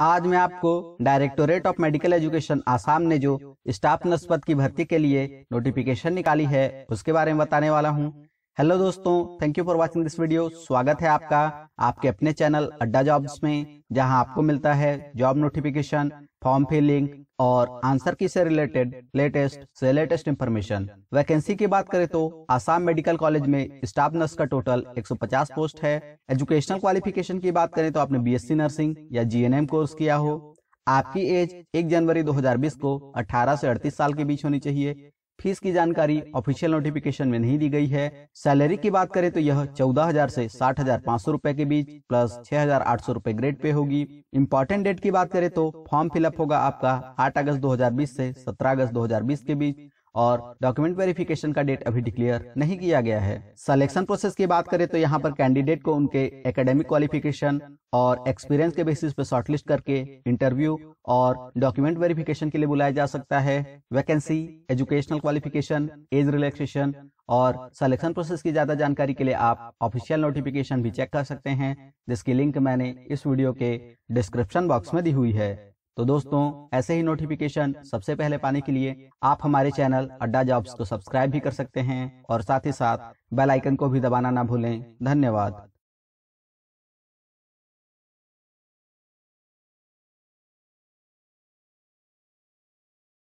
आज मैं आपको directorate of medical education Assam ने जो स्टाफ नर्स पद की भर्ती के लिए नोटिफिकेशन निकाली है उसके बारे में बताने वाला हूँ हेलो दोस्तों thank you for watching this video स्वागत है आपका आपके अपने चैनल अड्डा जॉब्स में जहां आपको मिलता है जॉब नोटिफिकेशन फॉर्म फिलिंग और आंसर की से रिलेटेड लेटेस्ट से लेटेस्ट इन्फॉर्मेशन वैकेंसी की बात करें तो आसाम मेडिकल कॉलेज में स्टाफ नर्स का टोटल 150 पोस्ट है एजुकेशनल क्वालिफिकेशन की बात करें तो आपने बीएससी नर्सिंग या जीएनएम कोर्स किया हो आपकी एज 1 जनवरी 2020 को 18 से 38 साल के बीच होनी चाहिए फीस की जानकारी ऑफिशियल नोटिफिकेशन में नहीं दी गई है सैलरी की बात करें तो यह चौदह हजार से साठ हजार पाँच सौ रूपए के बीच प्लस छह हजार आठ सौ रूपए ग्रेड पे होगी इम्पोर्टेंट डेट की बात करें तो फॉर्म फिलअप होगा आपका आठ अगस्त 2020 से सत्रह अगस्त 2020 के बीच और डॉक्यूमेंट वेरिफिकेशन का डेट अभी डिक्लेयर नहीं किया गया है सिलेक्शन प्रोसेस की बात करें तो यहाँ पर कैंडिडेट को उनके एकेडमिक क्वालिफिकेशन और एक्सपीरियंस के बेसिस पे शॉर्टलिस्ट करके इंटरव्यू और डॉक्यूमेंट वेरिफिकेशन के लिए बुलाया जा सकता है vacancy educational qualification age relaxation और सिलेक्शन प्रोसेस की ज्यादा जानकारी के लिए आप ऑफिशियल नोटिफिकेशन भी चेक कर सकते हैं जिसकी लिंक मैंने इस वीडियो के डिस्क्रिप्शन बॉक्स में दी हुई है तो दोस्तों ऐसे ही नोटिफिकेशन सबसे पहले पाने के लिए आप हमारे चैनल अड्डा जॉब्स को सब्सक्राइब भी कर सकते हैं और साथ ही साथ बेल आइकन को भी दबाना ना भूलें धन्यवाद